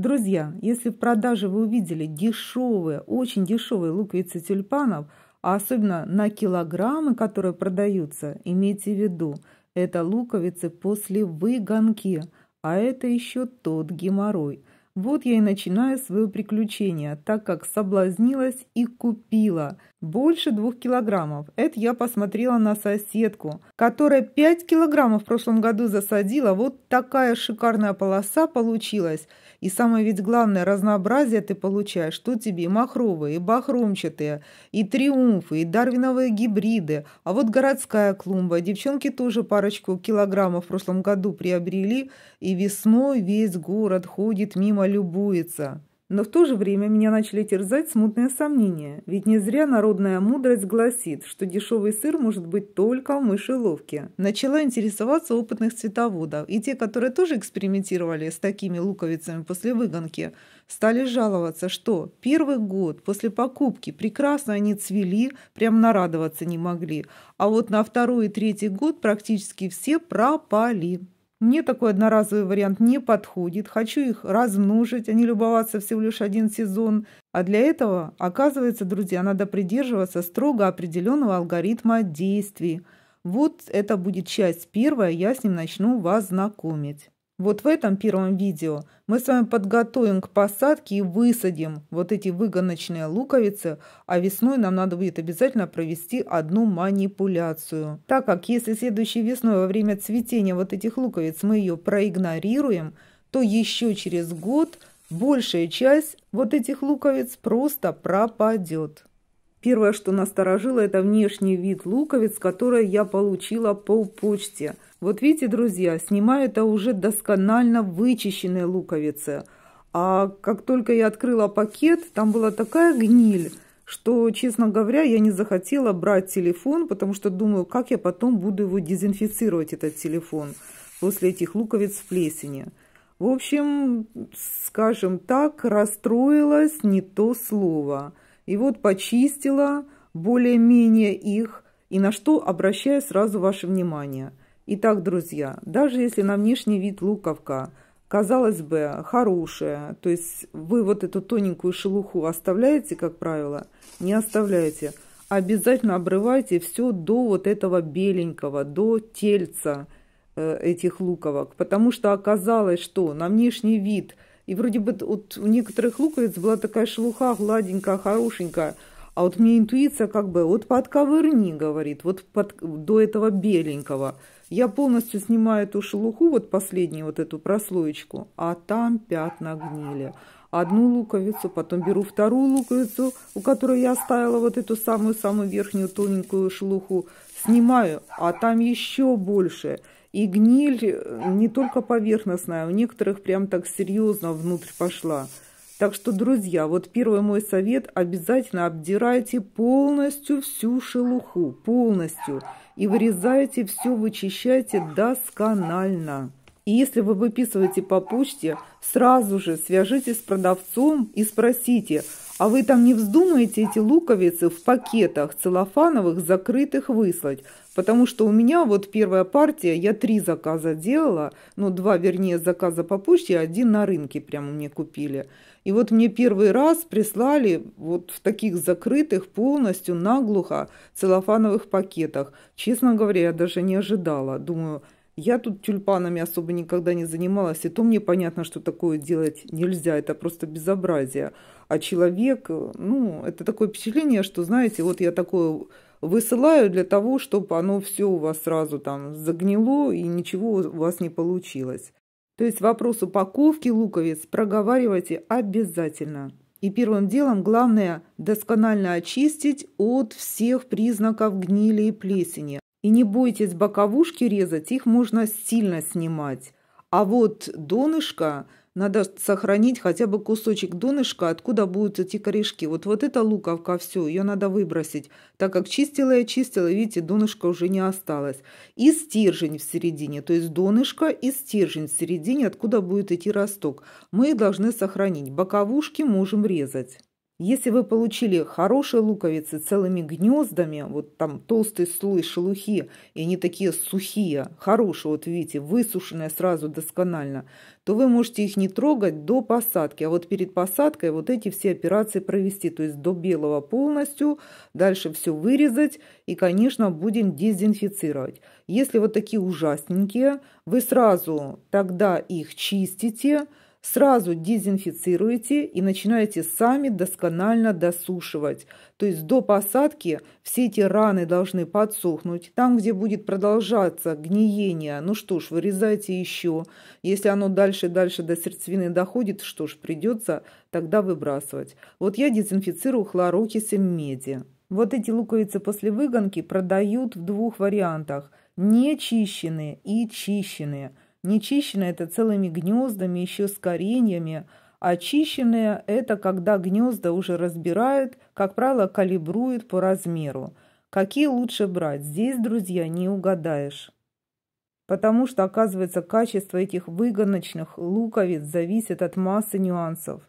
Друзья, если в продаже вы увидели дешевые, очень дешевые луковицы тюльпанов, а особенно на килограммы, которые продаются, имейте в виду, это луковицы после выгонки, а это еще тот геморрой. Вот я и начинаю свое приключение, так как соблазнилась и купила – больше двух килограммов. Это я посмотрела на соседку, которая 5 килограммов в прошлом году засадила. Вот такая шикарная полоса получилась. И самое ведь главное, разнообразие ты получаешь. Что тебе? И махровые, и бахромчатые, и триумфы, и дарвиновые гибриды. А вот городская клумба. Девчонки тоже парочку килограммов в прошлом году приобрели. И весной весь город ходит мимо, любуется. Но в то же время меня начали терзать смутные сомнения, ведь не зря народная мудрость гласит, что дешевый сыр может быть только в мышеловке. Начала интересоваться опытных цветоводов, и те, которые тоже экспериментировали с такими луковицами после выгонки, стали жаловаться, что первый год после покупки прекрасно они цвели, прям нарадоваться не могли, а вот на второй и третий год практически все пропали. Мне такой одноразовый вариант не подходит, хочу их размножить, а не любоваться всего лишь один сезон. А для этого, оказывается, друзья, надо придерживаться строго определенного алгоритма действий. Вот это будет часть первая, я с ним начну вас знакомить. Вот в этом первом видео мы с вами подготовим к посадке и высадим вот эти выгоночные луковицы, а весной нам надо будет обязательно провести одну манипуляцию. Так как если следующей весной во время цветения вот этих луковиц мы ее проигнорируем, то еще через год большая часть вот этих луковиц просто пропадет. Первое, что насторожило, это внешний вид луковиц, которые я получила по почте. Вот видите, друзья, снимаю это уже досконально вычищенные луковицы. А как только я открыла пакет, там была такая гниль, что, честно говоря, я не захотела брать телефон, потому что думаю, как я потом буду его дезинфицировать, этот телефон, после этих луковиц в плесени. В общем, скажем так, расстроилась не то слово – и вот почистила более-менее их, и на что обращаю сразу ваше внимание. Итак, друзья, даже если на внешний вид луковка, казалось бы, хорошая, то есть вы вот эту тоненькую шелуху оставляете, как правило, не оставляете, обязательно обрывайте все до вот этого беленького, до тельца э, этих луковок, потому что оказалось, что на внешний вид – и вроде бы вот у некоторых луковиц была такая шелуха гладенькая, хорошенькая. А вот мне интуиция как бы вот подковырни, говорит, вот под, до этого беленького. Я полностью снимаю эту шелуху, вот последнюю вот эту прослоечку, а там пятна гнили. Одну луковицу, потом беру вторую луковицу, у которой я оставила вот эту самую-самую верхнюю тоненькую шелуху, снимаю, а там еще больше – и гниль э, не только поверхностная, у некоторых прям так серьезно внутрь пошла. Так что, друзья, вот первый мой совет – обязательно обдирайте полностью всю шелуху, полностью. И вырезайте все, вычищайте досконально. И если вы выписываете по почте, сразу же свяжитесь с продавцом и спросите – а вы там не вздумаете эти луковицы в пакетах целлофановых закрытых выслать? Потому что у меня вот первая партия, я три заказа делала, ну, два, вернее, заказа по почте, один на рынке прямо мне купили. И вот мне первый раз прислали вот в таких закрытых полностью наглухо целлофановых пакетах. Честно говоря, я даже не ожидала. Думаю, я тут тюльпанами особо никогда не занималась, и то мне понятно, что такое делать нельзя, это просто безобразие. А человек, ну, это такое впечатление, что, знаете, вот я такое высылаю для того, чтобы оно все у вас сразу там загнило и ничего у вас не получилось. То есть вопрос упаковки луковиц проговаривайте обязательно. И первым делом главное досконально очистить от всех признаков гнили и плесени. И не бойтесь боковушки резать, их можно сильно снимать. А вот донышко надо сохранить хотя бы кусочек донышка, откуда будут эти корешки. Вот, вот эта луковка, все, ее надо выбросить, так как чистила я, чистила, видите, донышко уже не осталось. И стержень в середине, то есть донышко и стержень в середине, откуда будет идти росток. Мы их должны сохранить. Боковушки можем резать. Если вы получили хорошие луковицы целыми гнездами, вот там толстый слой шелухи, и они такие сухие, хорошие, вот видите, высушенные сразу досконально, то вы можете их не трогать до посадки. А вот перед посадкой вот эти все операции провести, то есть до белого полностью, дальше все вырезать и, конечно, будем дезинфицировать. Если вот такие ужасненькие, вы сразу тогда их чистите, сразу дезинфицируете и начинаете сами досконально досушивать. То есть до посадки все эти раны должны подсохнуть. Там, где будет продолжаться гниение, ну что ж, вырезайте еще. Если оно дальше дальше до сердцевины доходит, что ж, придется тогда выбрасывать. Вот я дезинфицирую хлорокисем меди. Вот эти луковицы после выгонки продают в двух вариантах – нечищенные и чищенные – Нечищенное – это целыми гнездами, еще с кореньями. Очищенное а – это когда гнезда уже разбирают, как правило, калибруют по размеру. Какие лучше брать? Здесь, друзья, не угадаешь. Потому что, оказывается, качество этих выгоночных луковиц зависит от массы нюансов.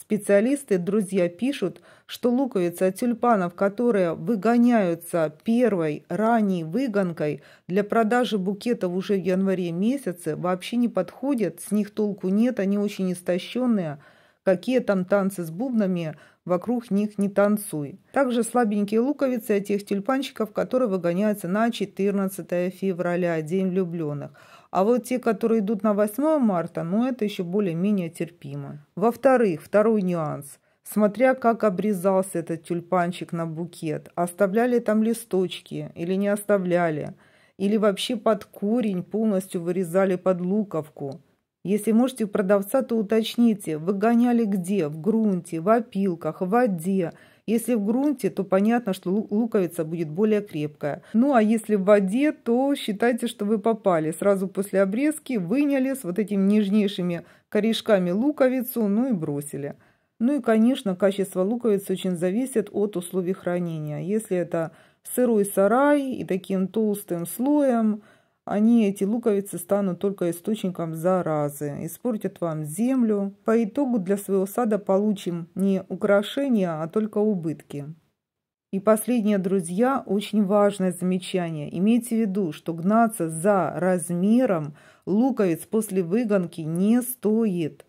Специалисты, друзья, пишут, что луковица от тюльпанов, которые выгоняются первой ранней выгонкой для продажи букетов уже в январе месяце, вообще не подходят, с них толку нет, они очень истощенные. Какие там танцы с бубнами, вокруг них не танцуй. Также слабенькие луковицы от тех тюльпанчиков, которые выгоняются на 14 февраля, День влюбленных. А вот те, которые идут на 8 марта, ну это еще более-менее терпимо. Во-вторых, второй нюанс. Смотря как обрезался этот тюльпанчик на букет, оставляли там листочки или не оставляли, или вообще под корень полностью вырезали под луковку. Если можете у продавца, то уточните, выгоняли где? В грунте, в опилках, в воде – если в грунте, то понятно, что луковица будет более крепкая. Ну а если в воде, то считайте, что вы попали. Сразу после обрезки выняли с вот этими нежнейшими корешками луковицу, ну и бросили. Ну и, конечно, качество луковицы очень зависит от условий хранения. Если это сырой сарай и таким толстым слоем – они, эти луковицы, станут только источником заразы, испортят вам землю. По итогу для своего сада получим не украшения, а только убытки. И последнее, друзья, очень важное замечание. Имейте в виду, что гнаться за размером луковиц после выгонки не стоит.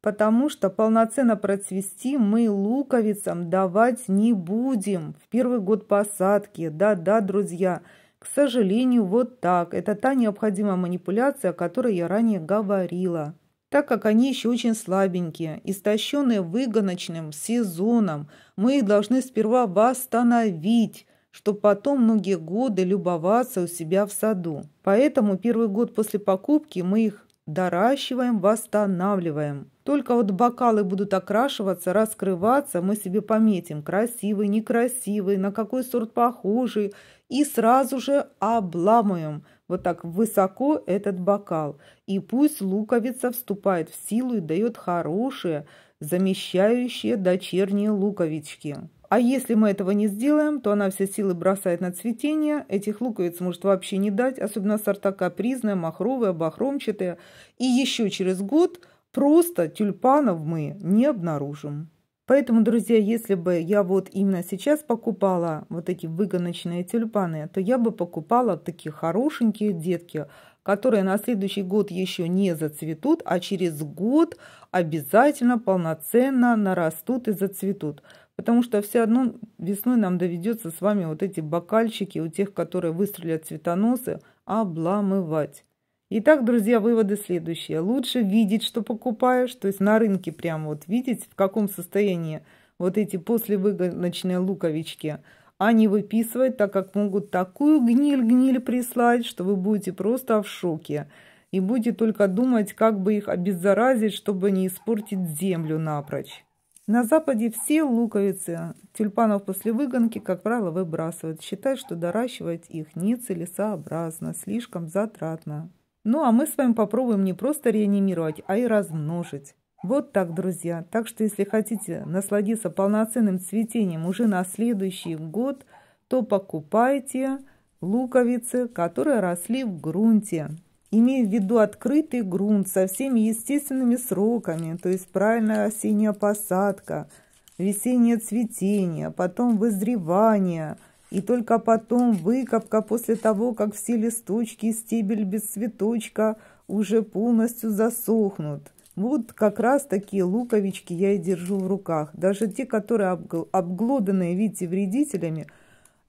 Потому что полноценно процвести мы луковицам давать не будем в первый год посадки. Да-да, друзья, друзья к сожалению, вот так. Это та необходимая манипуляция, о которой я ранее говорила. Так как они еще очень слабенькие, истощенные выгоночным сезоном, мы их должны сперва восстановить, чтобы потом многие годы любоваться у себя в саду. Поэтому первый год после покупки мы их доращиваем, восстанавливаем. Только вот бокалы будут окрашиваться, раскрываться, мы себе пометим, красивый, некрасивый, на какой сорт похожий, и сразу же обламываем вот так высоко этот бокал. И пусть луковица вступает в силу и дает хорошие, замещающие дочерние луковички. А если мы этого не сделаем, то она все силы бросает на цветение. Этих луковиц может вообще не дать, особенно сорта капризные, махровые, бахромчатые. И еще через год – Просто тюльпанов мы не обнаружим. Поэтому, друзья, если бы я вот именно сейчас покупала вот эти выгоночные тюльпаны, то я бы покупала такие хорошенькие детки, которые на следующий год еще не зацветут, а через год обязательно полноценно нарастут и зацветут. Потому что все равно весной нам доведется с вами вот эти бокальчики у тех, которые выстрелят цветоносы, обламывать. Итак, друзья, выводы следующие. Лучше видеть, что покупаешь, то есть на рынке прямо вот видеть, в каком состоянии вот эти послевыгоночные луковички, а не выписывать, так как могут такую гниль-гниль прислать, что вы будете просто в шоке. И будете только думать, как бы их обеззаразить, чтобы не испортить землю напрочь. На Западе все луковицы тюльпанов после выгонки, как правило, выбрасывают, считают, что доращивать их нецелесообразно, слишком затратно. Ну а мы с вами попробуем не просто реанимировать, а и размножить. Вот так, друзья. Так что если хотите насладиться полноценным цветением уже на следующий год, то покупайте луковицы, которые росли в грунте. Имея в виду открытый грунт со всеми естественными сроками, то есть правильная осенняя посадка, весеннее цветение, потом вызревание – и только потом выкопка после того, как все листочки и стебель без цветочка уже полностью засохнут. Вот как раз такие луковички я и держу в руках. Даже те, которые обглоданные, видите, вредителями,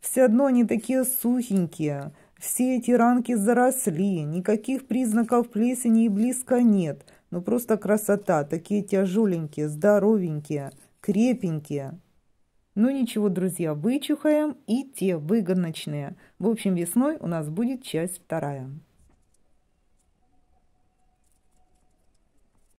все одно они такие сухенькие. Все эти ранки заросли, никаких признаков плесени и близко нет. Но просто красота, такие тяжеленькие, здоровенькие, крепенькие. Ну ничего, друзья, вычухаем и те выгоночные. В общем, весной у нас будет часть вторая.